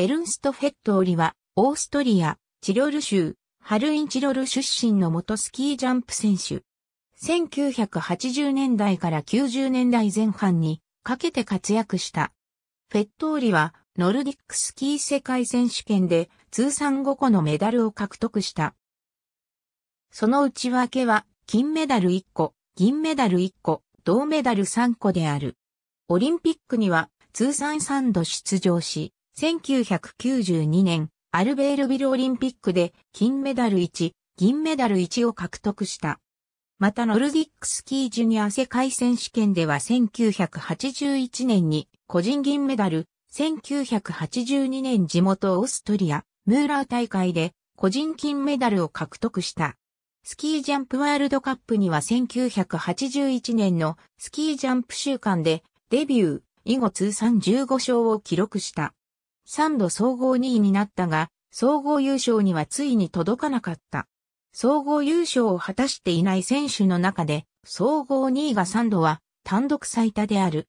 エルンスト・フェットーリは、オーストリア、チロル州、ハルインチロル出身の元スキージャンプ選手。1980年代から90年代前半にかけて活躍した。フェットーリは、ノルディックスキー世界選手権で通算5個のメダルを獲得した。その内訳は、金メダル1個、銀メダル1個、銅メダル3個である。オリンピックには通算3度出場し、1992年、アルベールビルオリンピックで金メダル1、銀メダル1を獲得した。またノルディックスキージュニア世界選手権では1981年に個人銀メダル、1982年地元オーストリア、ムーラー大会で個人金メダルを獲得した。スキージャンプワールドカップには1981年のスキージャンプ週間でデビュー以後通算15勝を記録した。3度総合2位になったが、総合優勝にはついに届かなかった。総合優勝を果たしていない選手の中で、総合2位が3度は単独最多である。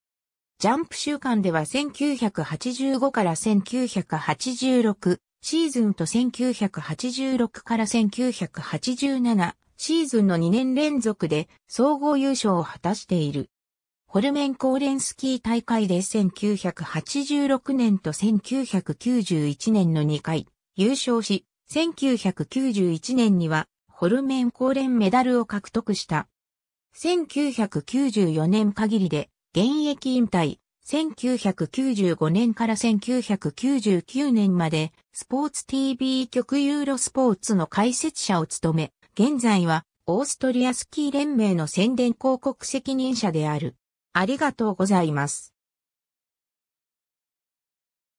ジャンプ週間では1985から1986シーズンと1986から1987シーズンの2年連続で総合優勝を果たしている。ホルメンコーレンスキー大会で1986年と1991年の2回優勝し、1991年にはホルメンコーレンメダルを獲得した。1994年限りで現役引退、1995年から1999年までスポーツ TV 局ユーロスポーツの解説者を務め、現在はオーストリアスキー連盟の宣伝広告責任者である。ありがとうございます。